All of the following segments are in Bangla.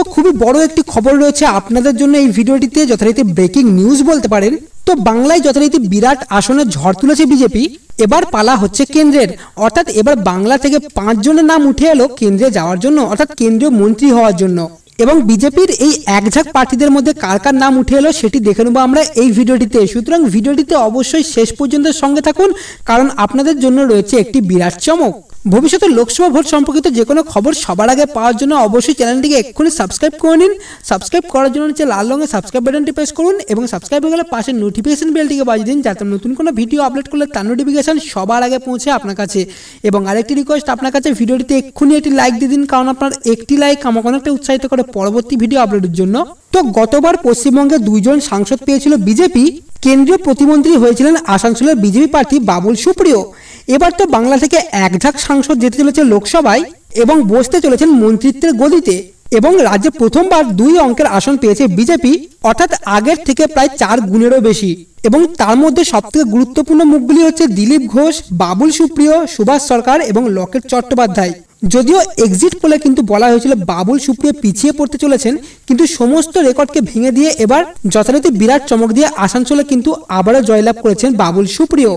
তো খুবই বড় একটি খবর রয়েছে আপনাদের জন্য এই ভিডিওটিতে যথারীতি ব্রেকিং নিউজ বলতে পারেন তো বাংলায় যথারীতি বিরাট আসনের ঝড় তুলেছে বিজেপি এবার পালা হচ্ছে কেন্দ্রের অর্থাৎ এবার বাংলা থেকে পাঁচজনের নাম উঠে এলো কেন্দ্রে যাওয়ার জন্য অর্থাৎ কেন্দ্রীয় মন্ত্রী হওয়ার জন্য এবং বিজেপির এই একঝাক প্রার্থীদের মধ্যে কার কার নাম উঠে এলো সেটি দেখে নেবো আমরা এই ভিডিওটিতে সুতরাং ভিডিওটিতে অবশ্যই শেষ পর্যন্ত সঙ্গে থাকুন কারণ আপনাদের জন্য রয়েছে একটি বিরাট চমক ভবিষ্যতে লোকসভা ভোট সম্পর্কিত যে কোনো খবর সবার আগে পাওয়ার জন্য অবশ্যই চ্যানেলটিকে এক্ষুনি সাবস্ক্রাইব করে নিন সাবস্ক্রাইব করার জন্য হচ্ছে লাল রঙের সাবস্ক্রাইব বাটনটি প্রেস করুন এবং সাবস্ক্রাইব হয়ে গেলে পাশে নোটিফিকেশন বেলটিকে বাজিয়ে দিন যাতে নতুন কোনো ভিডিও আপলোড করলে তার নোটিফিকেশন সবার আগে পৌঁছে আপনার কাছে এবং আরেকটি রিকোয়েস্ট আপনার কাছে ভিডিওটিতে এক্ষুনি একটি লাইক দিয়ে দিন কারণ আপনার একটি লাইক আমাকে অনেকটা উৎসাহিত করে পরবর্তী ভিডিও আপলোডের জন্য তো গতবার পশ্চিমবঙ্গে দুইজন সাংসদ পেয়েছিল বিজেপি কেন্দ্রীয় প্রতিমন্ত্রী হয়েছিলেন আসানসোলের বিজেপি প্রার্থী বাবুল সুপ্রিয় এবার তো বাংলা থেকে এক ঝাঁক সাংসদ যেতে চলেছে লোকসভায় এবং বসতে চলেছেন মন্ত্রিত্বের গদিতে এবং রাজ্যে প্রথমবার দুই অঙ্কের আসন পেয়েছে বিজেপি অর্থাৎ আগের থেকে প্রায় চার গুণেরও বেশি এবং তার মধ্যে সবথেকে গুরুত্বপূর্ণ মুখগুলি হচ্ছে দিলীপ ঘোষ বাবুল সুপ্রিয় সুভাষ সরকার এবং লকেট চট্টোপাধ্যায় যদিও এক্সিট পোলে কিন্তু বলা হয়েছিল বাবুল সুপ্রিয় পিছিয়ে পড়তে চলেছেন কিন্তু সমস্ত রেকর্ডকে ভেঙে দিয়ে এবার যথারীতি বিরাট চমক দিয়ে আসানসোলে কিন্তু আবারও জয়লাভ করেছেন বাবুল সুপ্রিয়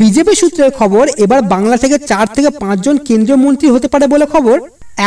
বিজেপি সূত্রের খবর এবার বাংলা থেকে চার থেকে পাঁচজন কেন্দ্রীয় মন্ত্রী হতে পারে বলে খবর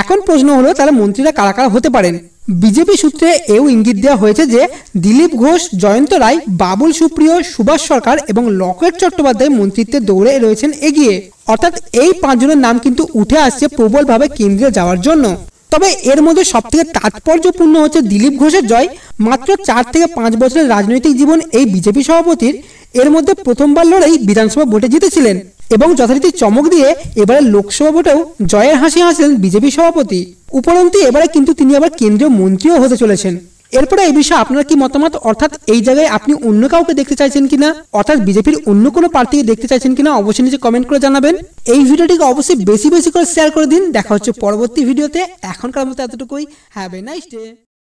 এখন প্রশ্ন হলো তাহলে মন্ত্রীরা কারা কারা হতে পারেন বিজেপি সূত্রে এও ইঙ্গিত দেওয়া হয়েছে যে দিলীপ ঘোষ জয়ন্ত রায় বাবুল সুপ্রিয় সুভাষ সরকার এবং লকেট চট্টোপাধ্যায় মন্ত্রিত্বে দৌড়ে রয়েছেন এগিয়ে অর্থাৎ এই পাঁচজনের নাম কিন্তু উঠে আসছে প্রবলভাবে কেন্দ্রে যাওয়ার জন্য তবে এর মধ্যে সব থেকে তাৎপর্যপূর্ণ হচ্ছে দিলীপ ঘোষের জয় মাত্র চার থেকে পাঁচ বছরের রাজনৈতিক জীবন এই বিজেপি সভাপতির এর মধ্যে প্রথমবার লড়াই বিধানসভা ভোটে জিতেছিলেন এবং যথারীতি চমক দিয়ে এবারে লোকসভা ভোটেও জয়ের হাসি হাসলেন বিজেপি সভাপতি উপরন্তু এবারে কিন্তু তিনি আবার কেন্দ্রীয় মন্ত্রীও হতে চলেছেন এরপরে এই বিষয়ে আপনার কি মতামত অর্থাৎ এই জায়গায় আপনি অন্য কাউকে দেখতে চাইছেন কিনা অর্থাৎ বিজেপির অন্য কোনো প্রার্থীকে দেখতে চাইছেন কিনা অবশ্যই নিচে কমেন্ট করে জানাবেন এই ভিডিওটিকে অবশ্যই বেশি বেশি করে শেয়ার করে দিন দেখা হচ্ছে পরবর্তী ভিডিওতে এখনকার মতো এতটুকুই হ্যাভ এ নাইস ডে